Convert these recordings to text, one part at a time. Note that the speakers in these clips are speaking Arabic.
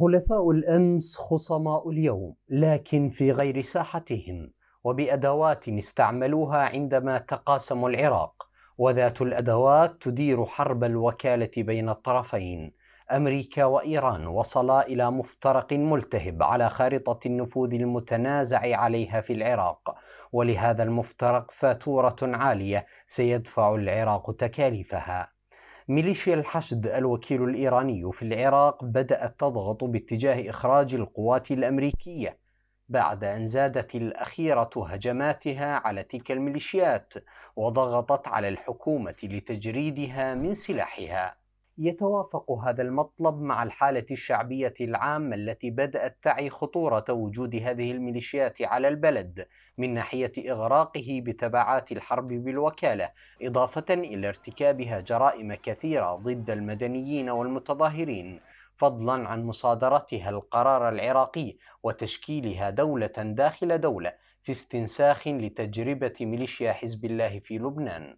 حلفاء الامس خصماء اليوم لكن في غير ساحتهم وبادوات استعملوها عندما تقاسموا العراق وذات الادوات تدير حرب الوكاله بين الطرفين امريكا وايران وصلا الى مفترق ملتهب على خارطه النفوذ المتنازع عليها في العراق ولهذا المفترق فاتوره عاليه سيدفع العراق تكاليفها ميليشيا الحشد الوكيل الإيراني في العراق بدأت تضغط باتجاه إخراج القوات الأمريكية بعد أن زادت الأخيرة هجماتها على تلك الميليشيات وضغطت على الحكومة لتجريدها من سلاحها يتوافق هذا المطلب مع الحالة الشعبية العامة التي بدأت تعي خطورة وجود هذه الميليشيات على البلد من ناحية إغراقه بتبعات الحرب بالوكالة، إضافة إلى ارتكابها جرائم كثيرة ضد المدنيين والمتظاهرين، فضلا عن مصادرتها القرار العراقي وتشكيلها دولة داخل دولة في استنساخ لتجربة ميليشيا حزب الله في لبنان.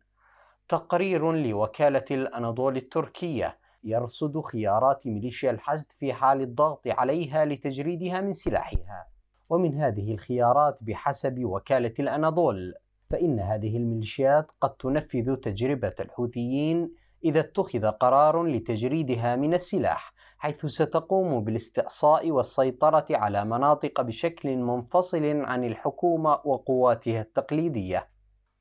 تقرير لوكالة الأناضول التركية يرصد خيارات ميليشيا الحشد في حال الضغط عليها لتجريدها من سلاحها ومن هذه الخيارات بحسب وكالة الأناضول فإن هذه الميليشيات قد تنفذ تجربة الحوثيين إذا اتخذ قرار لتجريدها من السلاح حيث ستقوم بالاستعصاء والسيطرة على مناطق بشكل منفصل عن الحكومة وقواتها التقليدية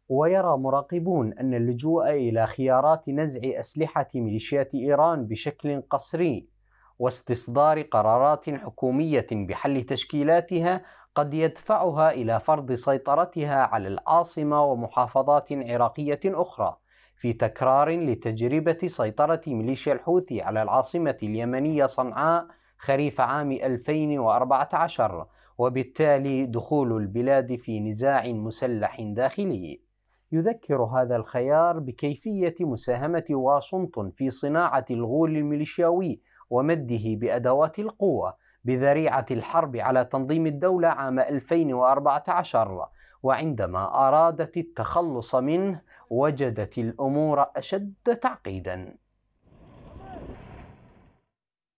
ويرى مراقبون أن اللجوء إلى خيارات نزع أسلحة ميليشيات إيران بشكل قسري واستصدار قرارات حكومية بحل تشكيلاتها قد يدفعها إلى فرض سيطرتها على العاصمة ومحافظات عراقية أخرى في تكرار لتجربة سيطرة ميليشيا الحوثي على العاصمة اليمنية صنعاء خريف عام 2014 وبالتالي دخول البلاد في نزاع مسلح داخلي يذكر هذا الخيار بكيفية مساهمة واشنطن في صناعة الغول الميليشياوي ومده بأدوات القوة بذريعة الحرب على تنظيم الدولة عام 2014 وعندما أرادت التخلص منه وجدت الأمور أشد تعقيدا